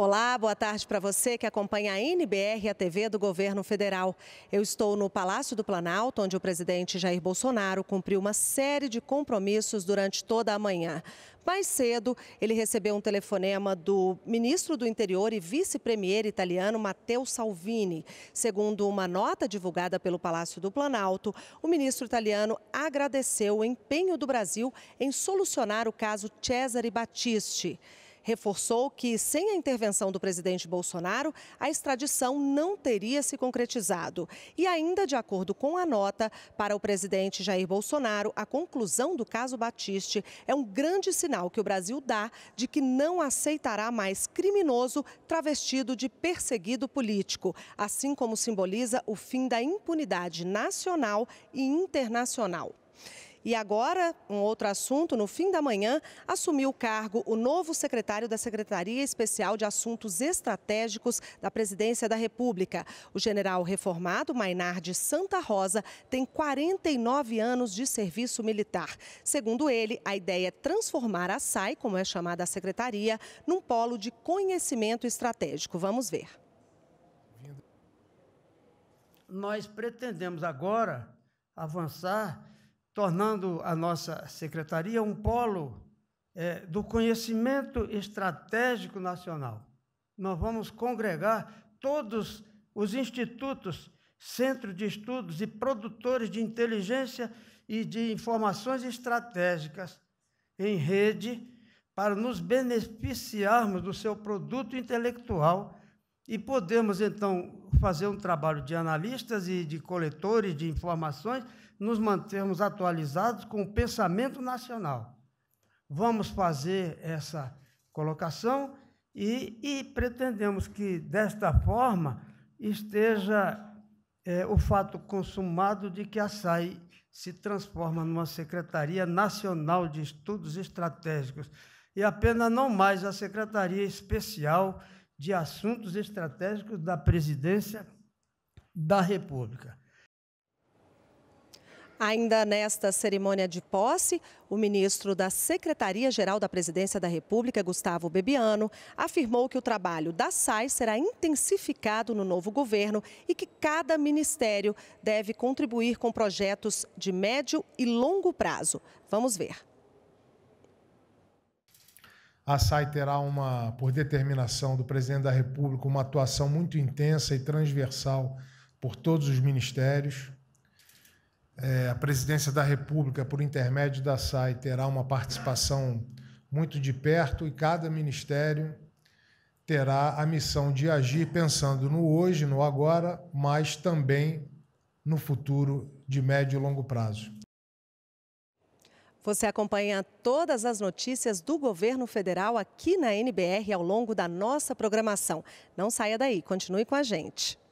Olá, boa tarde para você que acompanha a NBR, a TV do Governo Federal. Eu estou no Palácio do Planalto, onde o presidente Jair Bolsonaro cumpriu uma série de compromissos durante toda a manhã. Mais cedo, ele recebeu um telefonema do ministro do Interior e vice-premier italiano Matteo Salvini. Segundo uma nota divulgada pelo Palácio do Planalto, o ministro italiano agradeceu o empenho do Brasil em solucionar o caso Cesare Battisti reforçou que, sem a intervenção do presidente Bolsonaro, a extradição não teria se concretizado. E ainda de acordo com a nota, para o presidente Jair Bolsonaro, a conclusão do caso Batiste é um grande sinal que o Brasil dá de que não aceitará mais criminoso travestido de perseguido político, assim como simboliza o fim da impunidade nacional e internacional. E agora, um outro assunto, no fim da manhã, assumiu o cargo o novo secretário da Secretaria Especial de Assuntos Estratégicos da Presidência da República. O general reformado Mainardi Santa Rosa tem 49 anos de serviço militar. Segundo ele, a ideia é transformar a SAI, como é chamada a secretaria, num polo de conhecimento estratégico. Vamos ver nós pretendemos agora avançar tornando a nossa secretaria um polo é, do conhecimento estratégico nacional. Nós vamos congregar todos os institutos, centros de estudos e produtores de inteligência e de informações estratégicas em rede para nos beneficiarmos do seu produto intelectual e podemos, então, fazer um trabalho de analistas e de coletores de informações, nos mantermos atualizados com o pensamento nacional. Vamos fazer essa colocação e, e pretendemos que, desta forma, esteja é, o fato consumado de que a SAI se transforma numa Secretaria Nacional de Estudos Estratégicos e apenas não mais a Secretaria Especial de Assuntos Estratégicos da Presidência da República. Ainda nesta cerimônia de posse, o ministro da Secretaria-Geral da Presidência da República, Gustavo Bebiano, afirmou que o trabalho da SAI será intensificado no novo governo e que cada ministério deve contribuir com projetos de médio e longo prazo. Vamos ver. A SAI terá uma, por determinação do presidente da República, uma atuação muito intensa e transversal por todos os ministérios. É, a presidência da República, por intermédio da SAI, terá uma participação muito de perto e cada ministério terá a missão de agir pensando no hoje, no agora, mas também no futuro de médio e longo prazo. Você acompanha todas as notícias do governo federal aqui na NBR ao longo da nossa programação. Não saia daí, continue com a gente.